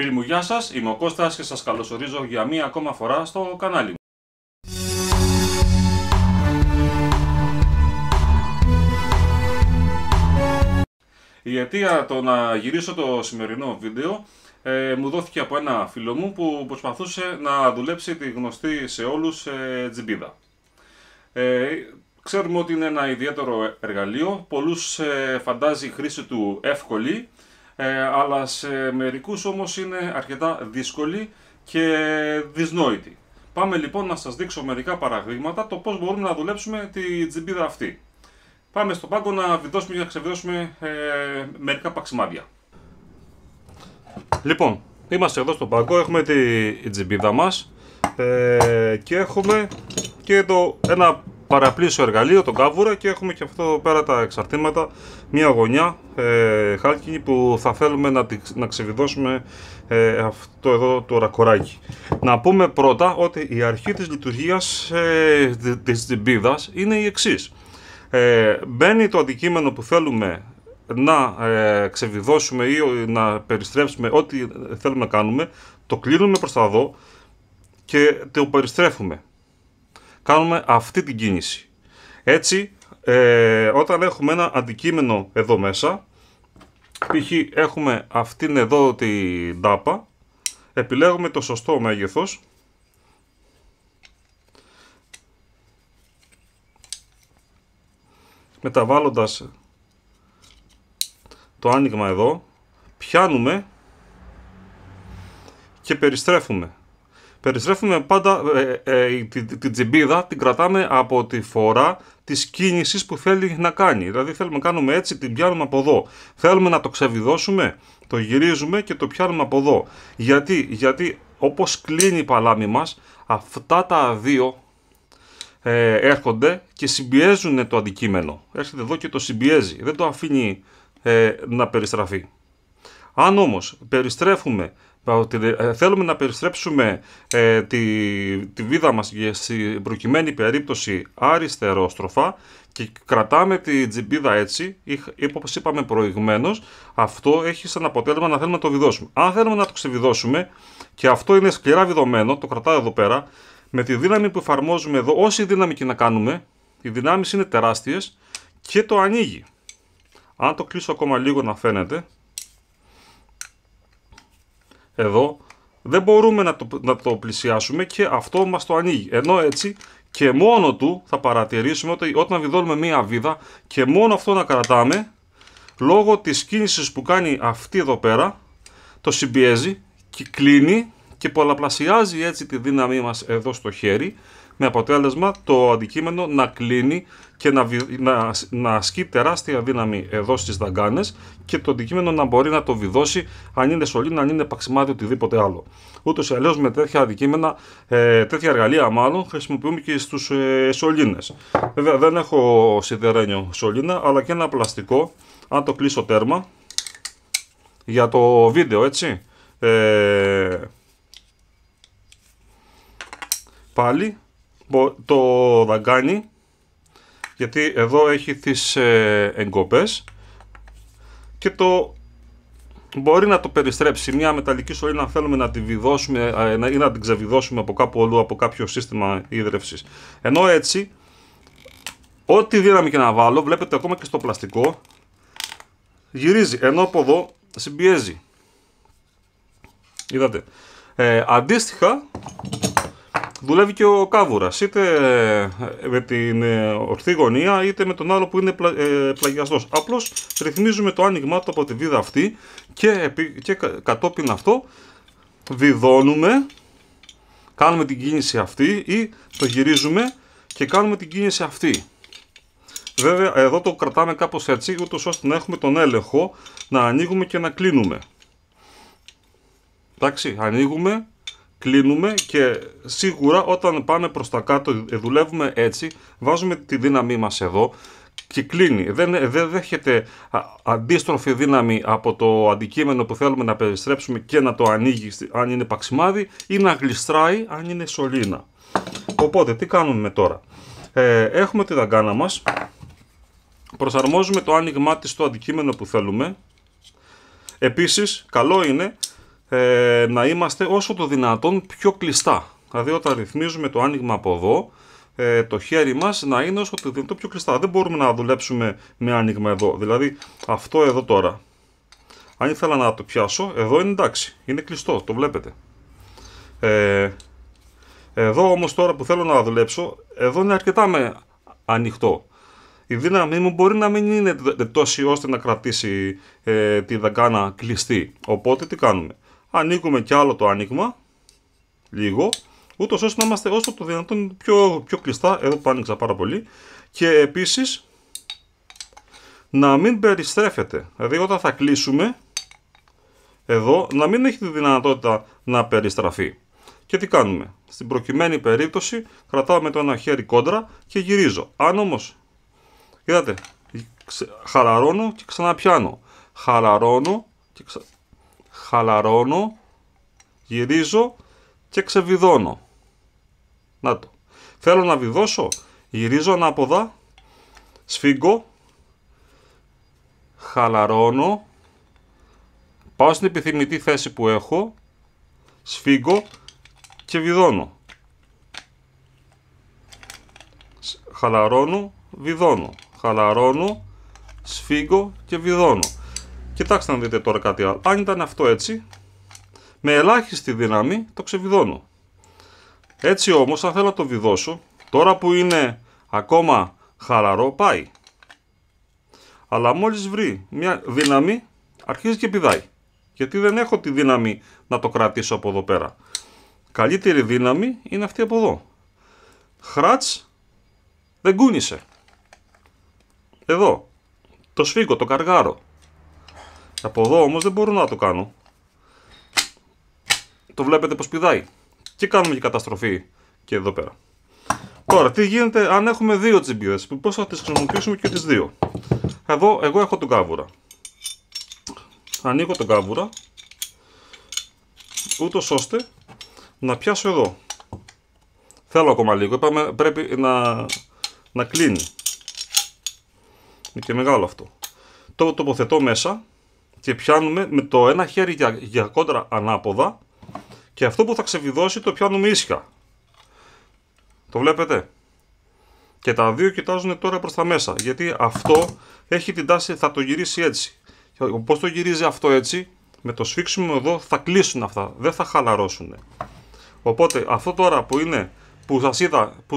Φίλοι μου, γεια σας, είμαι ο Κώστας και σας καλωσορίζω για μία ακόμα φορά στο κανάλι μου. Η αιτία το να γυρίσω το σημερινό βίντεο ε, μου δόθηκε από ένα φίλο μου που προσπαθούσε να δουλέψει τη γνωστή σε όλους ε, τζιμπίδα. Ε, ξέρουμε ότι είναι ένα ιδιαίτερο εργαλείο, πολλούς ε, φαντάζει η χρήση του εύκολη, ε, αλλά σε μερικούς όμως είναι αρκετά δύσκολη και δυσνόητη. Πάμε λοιπόν να σας δείξω μερικά παραδείγματα το πώς μπορούμε να δουλέψουμε τη τζιμπίδα αυτή. Πάμε στον πάγκο να βιδώσουμε και να ξεβιδώσουμε ε, μερικά παξιμάδια. Λοιπόν, είμαστε εδώ στον πάγκο, έχουμε τη τζιμπίδα μας ε, και έχουμε και εδώ ένα παραπλήσιο εργαλείο, τον κάβουρα και έχουμε και αυτό πέρα τα εξαρτήματα, μια γωνιά ε, χάλκινη που θα θέλουμε να, να ξεβιδώσουμε ε, αυτό εδώ το ρακοράκι. Να πούμε πρώτα ότι η αρχή της λειτουργίας ε, της τυμπίδας είναι η εξής. Ε, μπαίνει το αντικείμενο που θέλουμε να ε, ξεβιδώσουμε ή να περιστρέψουμε ό,τι θέλουμε να κάνουμε, το κλείνουμε προς τα και το περιστρέφουμε κάνουμε αυτή την κίνηση. Έτσι, ε, όταν έχουμε ένα αντικείμενο εδώ μέσα, π.χ. έχουμε αυτήν εδώ την τάπα, επιλέγουμε το σωστό μέγεθος, μεταβάλλοντας το άνοιγμα εδώ, πιάνουμε και περιστρέφουμε. Περιστρέφουμε πάντα ε, ε, ε την, τσιμπίδα, την κρατάμε από τη φορά της κίνησης που θέλει να κάνει. Δηλαδή, θέλουμε να κάνουμε έτσι, την πιάνουμε από εδώ. Θέλουμε να το ξεβιδώσουμε, το γυρίζουμε και το πιάνουμε από εδώ. Γιατί, Γιατί όπως κλείνει η παλάμη μας, αυτά τα δύο ε, έρχονται και συμπιέζουν το αντικείμενο. Έρχεται εδώ και το συμπιέζει. Δεν το αφήνει ε, να περιστραφεί. Αν όμως περιστρέφουμε ε, θέλουμε να περιστρέψουμε ε, τη, τη βίδα μας για στην προκειμένη περίπτωση αριστερόστροφα και κρατάμε τη τζιμπίδα έτσι, όπως είπαμε προηγουμένως, αυτό έχει σαν αποτέλεσμα να θέλουμε να το βιδώσουμε. Αν θέλουμε να το ξεβιδώσουμε, και αυτό είναι σκληρά βιδωμένο, το κρατάω εδώ πέρα, με τη δύναμη που εφαρμόζουμε εδώ, όση δύναμη και να κάνουμε, οι δυνάμεις είναι τεράστιες και το ανοίγει. Αν το κλείσω ακόμα λίγο να φαίνεται, εδώ, δεν μπορούμε να το, να το πλησιάσουμε και αυτό μας το ανοίγει. Ενώ έτσι και μόνο του θα παρατηρήσουμε ότι όταν βιδώνουμε μία βίδα και μόνο αυτό να κρατάμε, λόγω της κίνησης που κάνει αυτή εδώ πέρα, το συμπιέζει και κλείνει και πολλαπλασιάζει έτσι τη δύναμή μας εδώ στο χέρι με αποτέλεσμα το αντικείμενο να κλείνει και να, να, να ασκεί τεράστια δύναμη εδώ στις δαγκάνες και το αντικείμενο να μπορεί να το βιδώσει αν είναι σωλήνα, αν είναι παξιμάδι, οτιδήποτε άλλο. Ούτως ή αλλιώς με τέτοια αντικείμενα, ε, τέτοια εργαλεία μάλλον χρησιμοποιούμε και στους ε, σωλήνες. Βέβαια δεν έχω σιδερένιο σωλήνα αλλά και ένα πλαστικό, αν το κλείσω τέρμα, για το βίντεο έτσι. Ε, πάλι το δαγκάνι γιατί εδώ έχει τις ε, εγκοπές και το μπορεί να το περιστρέψει μια μεταλλική να θέλουμε να τη βιδώσουμε ε, ή να την ξεβιδώσουμε από κάπου αλλού από κάποιο σύστημα ίδρευσης ενώ έτσι ό,τι δύναμη και να βάλω βλέπετε ακόμα και στο πλαστικό γυρίζει ενώ από εδώ συμπιέζει είδατε ε, αντίστοιχα δουλεύει και ο κάβουρας, είτε ε, με την ε, ορθή γωνία, είτε με τον άλλο που είναι πλα, ε, πλαγιαστός. Απλώς ρυθμίζουμε το άνοιγμά του από τη βίδα αυτή και, και κατόπιν αυτό βιδώνουμε, κάνουμε την κίνηση αυτή ή το γυρίζουμε και κάνουμε την κίνηση αυτή. Βέβαια εδώ το κρατάμε κάπως έτσι ούτως ώστε να έχουμε τον έλεγχο να ανοίγουμε και να κλείνουμε. Εντάξει, ανοίγουμε κλείνουμε και σίγουρα όταν πάμε προς τα κάτω, ε, δουλεύουμε έτσι, βάζουμε τη δύναμή μας εδώ και κλείνει. Δεν, ε, δεν δέχεται αντίστροφη δύναμη από το αντικείμενο που θέλουμε να περιστρέψουμε και να το ανοίγει αν είναι παξιμάδι ή να γλιστράει αν είναι σωλήνα. Οπότε τι κάνουμε τώρα. Ε, έχουμε τη δαγκάνα μας, προσαρμόζουμε το άνοιγμά της στο αντικείμενο που θέλουμε. Επίσης καλό είναι ε, να είμαστε όσο το δυνατόν πιο κλειστά. Δηλαδή όταν ρυθμίζουμε το άνοιγμα από εδώ, ε, το χέρι μας να είναι όσο το δυνατόν πιο κλειστά. Δεν μπορούμε να δουλέψουμε με άνοιγμα εδώ. Δηλαδή αυτό εδώ τώρα. Αν ήθελα να το πιάσω, εδώ είναι εντάξει, είναι κλειστό, το βλέπετε. Ε, εδώ όμως τώρα που θέλω να δουλέψω, εδώ είναι αρκετά με ανοιχτό. Η δύναμή μου μπορεί να μην είναι τόσο ώστε να κρατήσει ε, τη δαγκάνα κλειστή. Οπότε τι κάνουμε ανοίγουμε κι άλλο το άνοιγμα, λίγο, ούτως ώστε να είμαστε όσο το δυνατόν πιο, πιο κλειστά, εδώ που άνοιξα πάρα πολύ, και επίσης να μην περιστρέφεται, δηλαδή όταν θα κλείσουμε, εδώ, να μην έχει τη δυνατότητα να περιστραφεί. Και τι κάνουμε. Στην προκειμένη περίπτωση κρατάω με το ένα χέρι κόντρα και γυρίζω. Αν όμως, είδατε, χαλαρώνω και ξαναπιάνω. Χαλαρώνω και, χαλαρώνω, γυρίζω και ξεβιδώνω. Να το. Θέλω να βιδώσω, γυρίζω ανάποδα, σφίγγω, χαλαρώνω, πάω στην επιθυμητή θέση που έχω, σφίγγω και βιδώνω. Χαλαρώνω, βιδώνω. Χαλαρώνω, σφίγγω και βιδώνω. Κοιτάξτε να δείτε τώρα κάτι άλλο. Αν ήταν αυτό έτσι, με ελάχιστη δύναμη το ξεβιδώνω. Έτσι όμως, αν θέλω να το βιδώσω, τώρα που είναι ακόμα χαλαρό, πάει. Αλλά μόλις βρει μια δύναμη, αρχίζει και πηδάει. Γιατί δεν έχω τη δύναμη να το κρατήσω από εδώ πέρα. Καλύτερη δύναμη είναι αυτή από εδώ. Χράτς, δεν κούνησε. Εδώ. Το σφίγγω, το καργάρω. Από εδώ όμως δεν μπορώ να το κάνω. Το βλέπετε πως πηδάει. Και κάνουμε και καταστροφή και εδώ πέρα. Τώρα, τι γίνεται αν έχουμε δύο τσιμπίδες, πώς θα τις χρησιμοποιήσουμε και τις δύο. Εδώ, εγώ έχω τον κάβουρα. Ανοίγω τον κάβουρα, ούτως ώστε να πιάσω εδώ. Θέλω ακόμα λίγο, είπαμε πρέπει να, να κλείνει. Είναι και μεγάλο αυτό. Το τοποθετώ μέσα και πιάνουμε με το ένα χέρι για, κόντρα ανάποδα και αυτό που θα ξεβιδώσει το πιάνουμε ίσια. Το βλέπετε. Και τα δύο κοιτάζουν τώρα προς τα μέσα, γιατί αυτό έχει την τάση, θα το γυρίσει έτσι. Πώς το γυρίζει αυτό έτσι, με το σφίξιμο εδώ θα κλείσουν αυτά, δεν θα χαλαρώσουν. Οπότε αυτό τώρα που είναι, που σας είδα, που,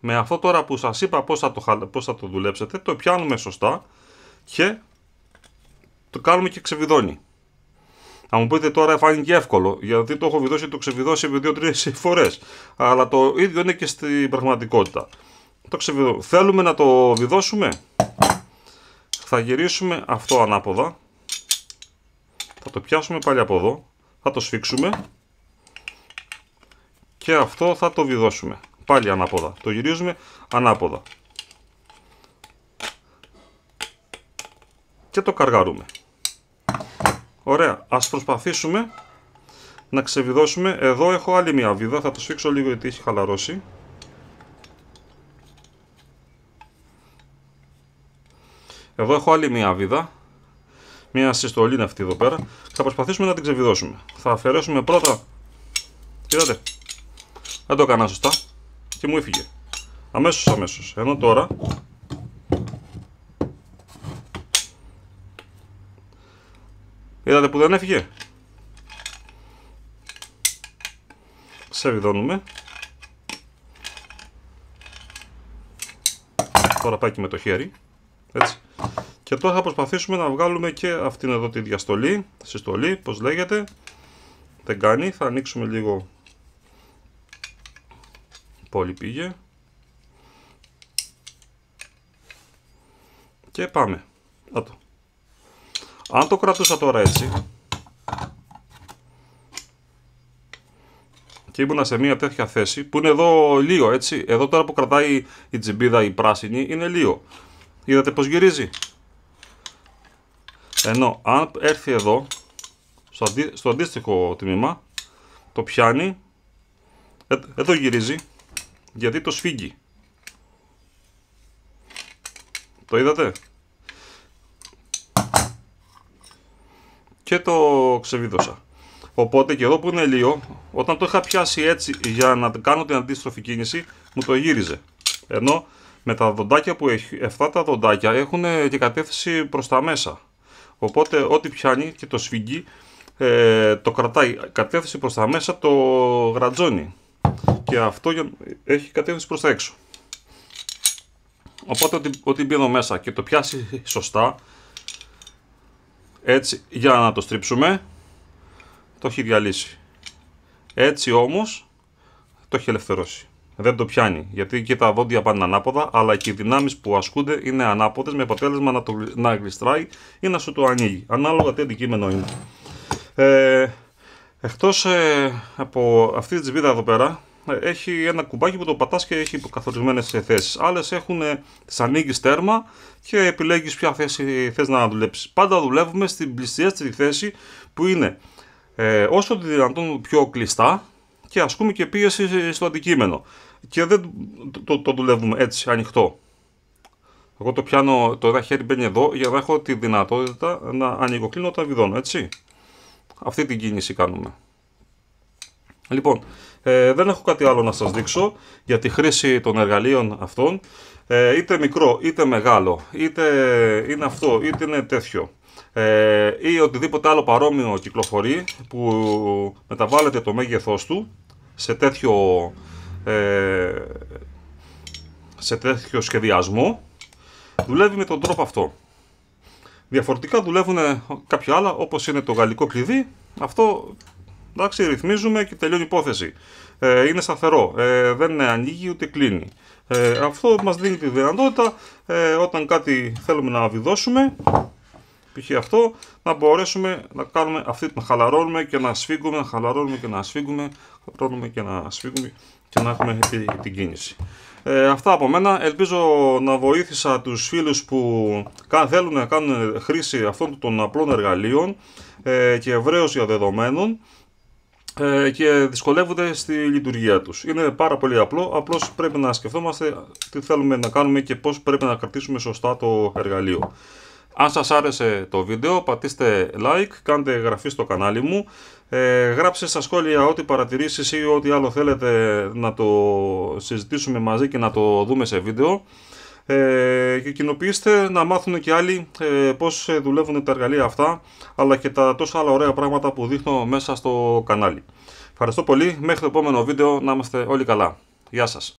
με αυτό τώρα που σας είπα πώς θα, το, πώς θα το δουλέψετε, το πιάνουμε σωστά και το κάνουμε και ξεβιδώνει. Αν μου πείτε τώρα φάνηκε εύκολο, γιατί το έχω βιδώσει το ξεβιδωσει επί δύο-τρει φορές. Αλλά το ίδιο είναι και στην πραγματικότητα. Το ξεβιδώ. Θέλουμε να το βιδώσουμε. Θα γυρίσουμε αυτό ανάποδα. Θα το πιάσουμε πάλι από εδώ. Θα το σφίξουμε. Και αυτό θα το βιδώσουμε. Πάλι ανάποδα. Το γυρίζουμε ανάποδα. Και το καργαρούμε. Ωραία, ας προσπαθήσουμε να ξεβιδώσουμε. Εδώ έχω άλλη μια βίδα, θα το σφίξω λίγο γιατί έχει χαλαρώσει. Εδώ έχω άλλη μια βίδα. Μια συστολή είναι αυτή εδώ πέρα. Θα προσπαθήσουμε να την ξεβιδώσουμε. Θα αφαιρέσουμε πρώτα... κοιτάτε, δεν το έκανα σωστά και μου έφυγε. Αμέσως, αμέσως. Ενώ τώρα Είδατε που δεν έφυγε. σεβιδώνουμε, Τώρα πάει και με το χέρι. Έτσι. Και τώρα θα προσπαθήσουμε να βγάλουμε και αυτήν εδώ τη διαστολή, συστολή, πως λέγεται. Δεν κάνει, θα ανοίξουμε λίγο. Πολύ πήγε. Και πάμε. Αυτό. Αν το κρατούσα τώρα έτσι και ήμουν σε μια τέτοια θέση που είναι εδώ λίγο έτσι, εδώ τώρα που κρατάει η τσιμπίδα η πράσινη είναι λίγο. Είδατε πως γυρίζει. Ενώ αν έρθει εδώ στο, αντίστοιχο τμήμα το πιάνει ε, εδώ γυρίζει γιατί το σφίγγει. Το είδατε. και το ξεβίδωσα. Οπότε και εδώ που είναι λίγο, όταν το είχα πιάσει έτσι για να κάνω την αντίστροφη κίνηση, μου το γύριζε. Ενώ με τα δοντάκια που έχει, αυτά τα δοντάκια έχουν ε, και κατεύθυνση προς τα μέσα. Οπότε ό,τι πιάνει και το σφιγγεί, ε, το κρατάει κατεύθυνση προς τα μέσα, το γρατζώνει. Και αυτό έχει κατεύθυνση προς τα έξω. Οπότε ό,τι, μπαίνω μέσα και το πιάσει σωστά, έτσι, για να το στρίψουμε. Το έχει διαλύσει. Έτσι όμως, το έχει ελευθερώσει. Δεν το πιάνει, γιατί και τα δόντια πάνε ανάποδα, αλλά και οι δυνάμεις που ασκούνται είναι ανάποδες, με αποτέλεσμα να, το, να γλιστράει ή να σου το ανοίγει. Ανάλογα τι αντικείμενο είναι. Ε, εκτός ε, από αυτή τη τσιβίδα εδώ πέρα, ναι, έχει ένα κουμπάκι που το πατάς και έχει καθορισμένες θέσεις. Άλλες έχουν, τις ανοίγεις τέρμα και επιλέγεις ποια θέση θες να δουλέψεις. Πάντα δουλεύουμε στην πλησιέστερη θέση που είναι ε, όσο δυνατόν πιο κλειστά και ασκούμε και πίεση στο αντικείμενο. Και δεν το, το, δουλεύουμε έτσι ανοιχτό. Εγώ το πιάνω, το ένα χέρι μπαίνει εδώ για να έχω τη δυνατότητα να ανοιγοκλίνω τα βιδώνω, έτσι. Αυτή την κίνηση κάνουμε. Λοιπόν, ε, δεν έχω κάτι άλλο να σας δείξω για τη χρήση των εργαλείων αυτών. Ε, είτε μικρό, είτε μεγάλο, είτε είναι αυτό, είτε είναι τέτοιο. Ε, ή οτιδήποτε άλλο παρόμοιο κυκλοφορεί που μεταβάλλεται το μέγεθός του σε τέτοιο, ε, σε τέτοιο σχεδιασμό δουλεύει με τον τρόπο αυτό. Διαφορετικά δουλεύουν κάποια άλλα όπως είναι το γαλλικό κλειδί. Αυτό Εντάξει, ρυθμίζουμε και τελειώνει η υπόθεση. Ε, είναι σταθερό. Ε, δεν ανοίγει ούτε κλείνει. Ε, αυτό μας δίνει τη δυνατότητα ε, όταν κάτι θέλουμε να βιδώσουμε π.χ. αυτό, να μπορέσουμε να κάνουμε αυτή, να χαλαρώνουμε και να σφίγγουμε, να χαλαρώνουμε και να σφίγγουμε, χαλαρώνουμε και να σφίγγουμε και να έχουμε την, κίνηση. Ε, αυτά από μένα. Ελπίζω να βοήθησα τους φίλους που θέλουν να κάνουν χρήση αυτών των απλών εργαλείων ε, και ευρέως δεδομένων. Ε, και δυσκολεύονται στη λειτουργία τους. Είναι πάρα πολύ απλό, απλώς πρέπει να σκεφτόμαστε τι θέλουμε να κάνουμε και πώς πρέπει να κρατήσουμε σωστά το εργαλείο. Αν σας άρεσε το βίντεο πατήστε like, κάντε εγγραφή στο κανάλι μου, ε, γράψτε στα σχόλια ό,τι παρατηρήσεις ή ό,τι άλλο θέλετε να το συζητήσουμε μαζί και να το δούμε σε βίντεο ε, και κοινοποιήστε να μάθουν και άλλοι ε, πώς ε, δουλεύουν τα εργαλεία αυτά αλλά και τα τόσα άλλα ωραία πράγματα που δείχνω μέσα στο κανάλι. Ευχαριστώ πολύ, μέχρι το επόμενο βίντεο να είμαστε όλοι καλά. Γεια σας.